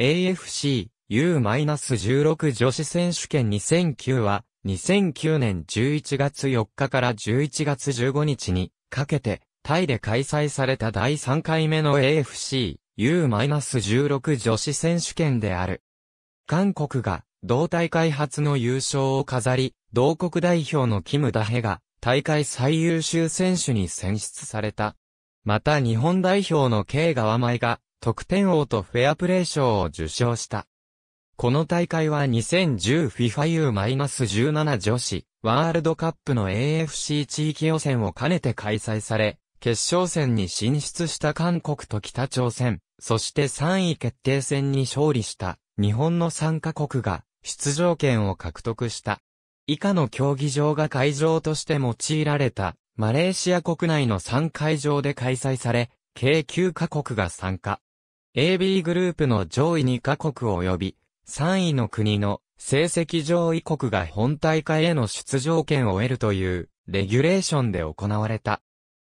AFC U-16 女子選手権2009は、2009年11月4日から11月15日にかけて、タイで開催された第3回目の AFC U-16 女子選手権である。韓国が同大会初の優勝を飾り、同国代表のキム・ダヘが大会最優秀選手に選出された。また日本代表の K 川舞が得点王とフェアプレー賞を受賞した。この大会は 2010FIFA U-17 女子ワールドカップの AFC 地域予選を兼ねて開催され、決勝戦に進出した韓国と北朝鮮、そして3位決定戦に勝利した日本の3カ国が出場権を獲得した。以下の競技場が会場として用いられたマレーシア国内の3会場で開催され、計9カ国が参加。AB グループの上位2カ国及び3位の国の成績上位国が本大会への出場権を得るというレギュレーションで行われた。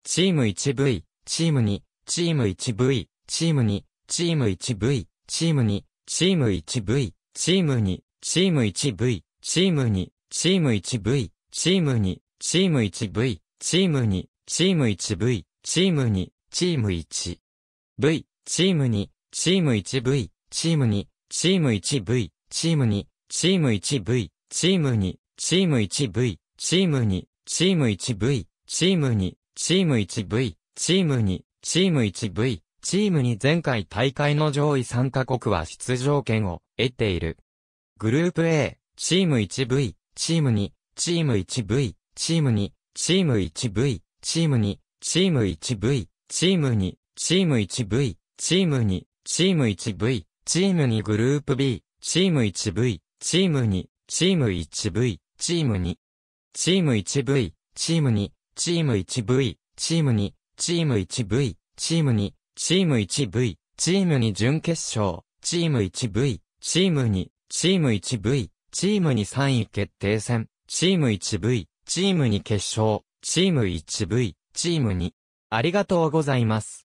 チーム 1V、チーム2、チーム 1V、チーム2、チーム 1V、チーム2、チーム 1V、チーム2、チーム 1V、チーム2、チーム 1V、チーム2、チーム 1V、チーム2、チーム 1V、チーム2、チーム 1V。チーム2、チーム 1V、チーム2、チーム 1V、チーム2、チーム 1V、チーム2、チーム 1V、チーム2、チーム 1V、チーム2、チーム 1V、チーム2、チーム 1V、チームに前回大会の上位3カ国は出場権を得ている。グループ A、チーム 1V、チーム2、チーム 1V、チーム2、チーム 1V、チーム2、チーム 1V、チーム2、チーム 1V、チーム2、チーム 1V、チーム2グループ B、チーム 1V、チーム2、チーム 1V、チーム2、チーム 1V、チーム2、チーム 1V、チーム2、チーム 1V、チーム2、チーム 1V、チーム2準決勝、チーム 1V、チーム2、チーム 1V、チーム2 3位決定戦、チーム 1V、チーム2決勝、チーム 1V、チーム2。ありがとうございます。